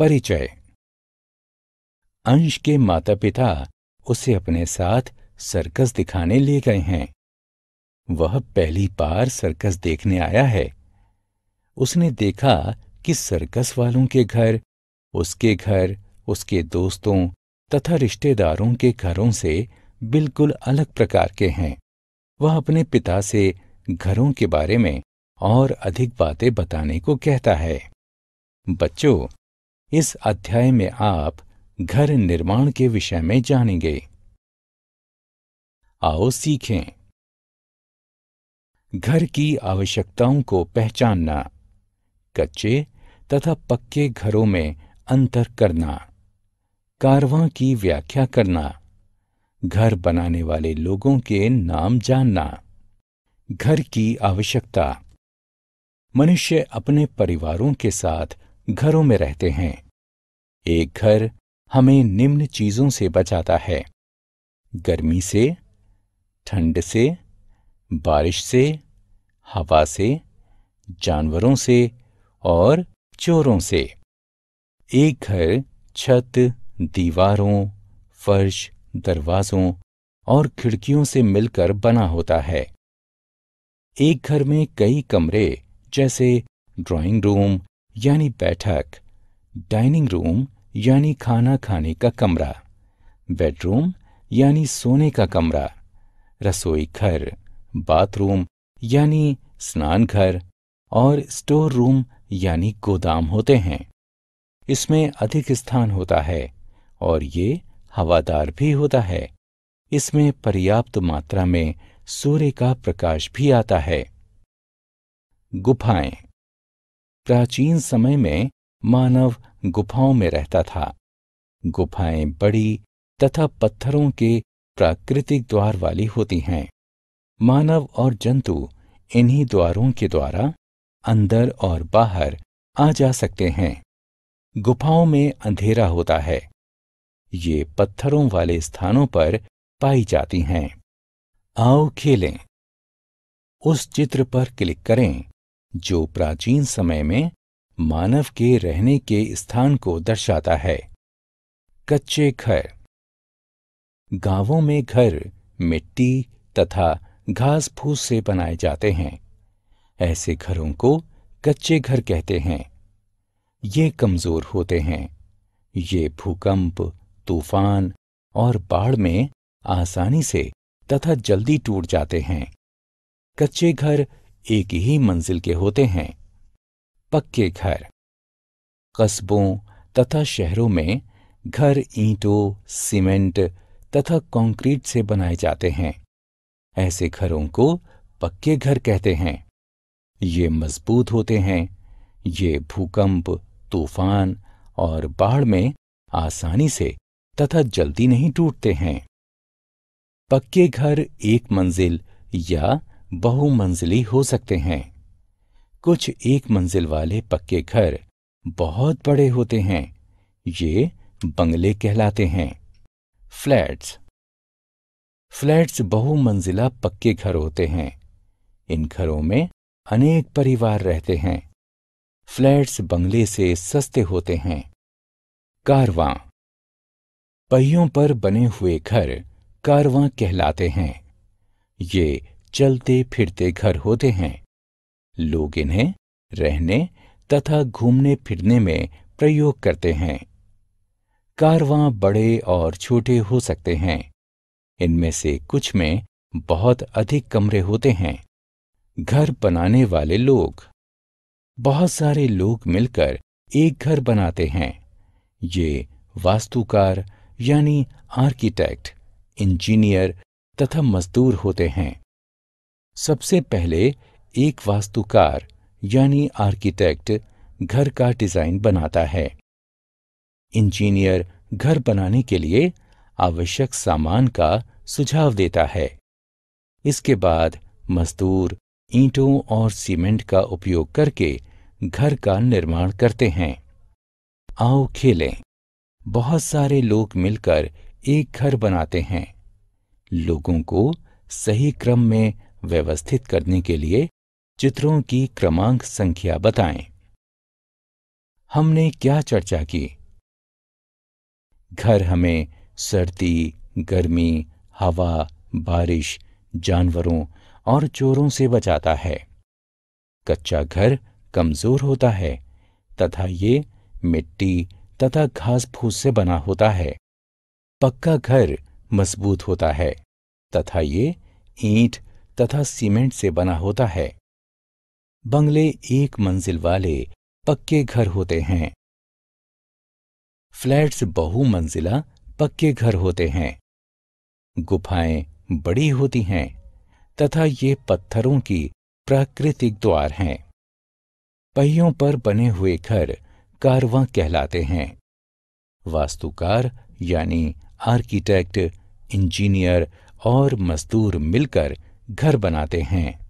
परिचय अंश के माता पिता उसे अपने साथ सर्कस दिखाने ले गए हैं वह पहली बार सर्कस देखने आया है उसने देखा कि सर्कस वालों के घर उसके घर उसके दोस्तों तथा रिश्तेदारों के घरों से बिल्कुल अलग प्रकार के हैं वह अपने पिता से घरों के बारे में और अधिक बातें बताने को कहता है बच्चों इस अध्याय में आप घर निर्माण के विषय में जानेंगे आओ सीखें घर की आवश्यकताओं को पहचानना कच्चे तथा पक्के घरों में अंतर करना कारवां की व्याख्या करना घर बनाने वाले लोगों के नाम जानना घर की आवश्यकता मनुष्य अपने परिवारों के साथ घरों में रहते हैं एक घर हमें निम्न चीजों से बचाता है गर्मी से ठंड से बारिश से हवा से जानवरों से और चोरों से एक घर छत दीवारों फर्श दरवाजों और खिड़कियों से मिलकर बना होता है एक घर में कई कमरे जैसे ड्राइंग रूम यानी बैठक डाइनिंग रूम यानी खाना खाने का कमरा बेडरूम यानी सोने का कमरा रसोई घर बाथरूम यानी स्नान घर और स्टोर रूम यानी गोदाम होते हैं इसमें अधिक स्थान होता है और ये हवादार भी होता है इसमें पर्याप्त मात्रा में सूर्य का प्रकाश भी आता है गुफाएं प्राचीन समय में मानव गुफाओं में रहता था गुफाएं बड़ी तथा पत्थरों के प्राकृतिक द्वार वाली होती हैं मानव और जंतु इन्हीं द्वारों के द्वारा अंदर और बाहर आ जा सकते हैं गुफाओं में अंधेरा होता है ये पत्थरों वाले स्थानों पर पाई जाती हैं आओ खेलें उस चित्र पर क्लिक करें जो प्राचीन समय में मानव के रहने के स्थान को दर्शाता है कच्चे घर गांवों में घर मिट्टी तथा घास फूस से बनाए जाते हैं ऐसे घरों को कच्चे घर कहते हैं ये कमजोर होते हैं ये भूकंप तूफान और बाढ़ में आसानी से तथा जल्दी टूट जाते हैं कच्चे घर एक ही मंजिल के होते हैं पक्के घर कस्बों तथा शहरों में घर ईंटों सीमेंट तथा कंक्रीट से बनाए जाते हैं ऐसे घरों को पक्के घर कहते हैं ये मजबूत होते हैं ये भूकंप तूफान और बाढ़ में आसानी से तथा जल्दी नहीं टूटते हैं पक्के घर एक मंजिल या बहुमंजिली हो सकते हैं कुछ एक मंजिल वाले पक्के घर बहुत बड़े होते हैं ये बंगले कहलाते हैं फ्लैट्स फ्लैट्स बहुमंजिला पक्के घर होते हैं इन घरों में अनेक परिवार रहते हैं फ्लैट्स बंगले से सस्ते होते हैं कारवां पहियों पर बने हुए घर कारवां कहलाते हैं ये चलते फिरते घर होते हैं लोग इन्हें रहने तथा घूमने फिरने में प्रयोग करते हैं कारवां बड़े और छोटे हो सकते हैं इनमें से कुछ में बहुत अधिक कमरे होते हैं घर बनाने वाले लोग बहुत सारे लोग मिलकर एक घर बनाते हैं ये वास्तुकार यानी आर्किटेक्ट इंजीनियर तथा मजदूर होते हैं सबसे पहले एक वास्तुकार यानी आर्किटेक्ट घर का डिज़ाइन बनाता है इंजीनियर घर बनाने के लिए आवश्यक सामान का सुझाव देता है इसके बाद मजदूर ईंटों और सीमेंट का उपयोग करके घर का निर्माण करते हैं आओ खेलें बहुत सारे लोग मिलकर एक घर बनाते हैं लोगों को सही क्रम में व्यवस्थित करने के लिए चित्रों की क्रमांक संख्या बताएं। हमने क्या चर्चा की घर हमें सर्दी गर्मी हवा बारिश जानवरों और चोरों से बचाता है कच्चा घर कमजोर होता है तथा ये मिट्टी तथा घास फूस से बना होता है पक्का घर मजबूत होता है तथा ये ईंट तथा सीमेंट से बना होता है बंगले एक मंजिल वाले पक्के घर होते हैं फ्लैट्स बहुमंजिला पक्के घर होते हैं गुफाएं बड़ी होती हैं तथा ये पत्थरों की प्राकृतिक द्वार हैं पहियों पर बने हुए घर कारवां कहलाते हैं वास्तुकार यानी आर्किटेक्ट इंजीनियर और मजदूर मिलकर घर बनाते हैं